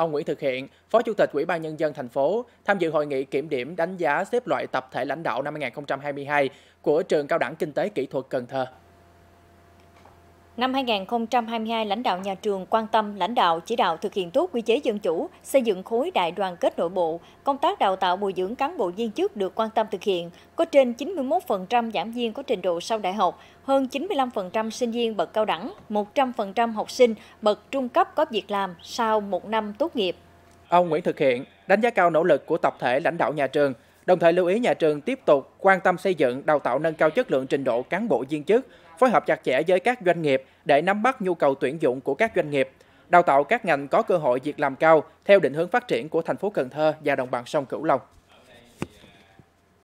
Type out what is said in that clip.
Ông Nguyễn Thực Hiện, Phó Chủ tịch Ủy ban Nhân dân thành phố, tham dự hội nghị kiểm điểm đánh giá xếp loại tập thể lãnh đạo năm 2022 của Trường Cao đẳng Kinh tế Kỹ thuật Cần Thơ. Năm 2022, lãnh đạo nhà trường quan tâm lãnh đạo chỉ đạo thực hiện tốt quy chế dân chủ, xây dựng khối đại đoàn kết nội bộ, công tác đào tạo bồi dưỡng cán bộ viên chức được quan tâm thực hiện, có trên 91% giảng viên có trình độ sau đại học, hơn 95% sinh viên bậc cao đẳng, 100% học sinh bậc trung cấp có việc làm sau một năm tốt nghiệp. Ông Nguyễn Thực Hiện đánh giá cao nỗ lực của tập thể lãnh đạo nhà trường Đồng thời lưu ý nhà trường tiếp tục quan tâm xây dựng, đào tạo nâng cao chất lượng trình độ cán bộ viên chức, phối hợp chặt chẽ với các doanh nghiệp để nắm bắt nhu cầu tuyển dụng của các doanh nghiệp, đào tạo các ngành có cơ hội việc làm cao theo định hướng phát triển của thành phố Cần Thơ và đồng bằng sông Cửu Long.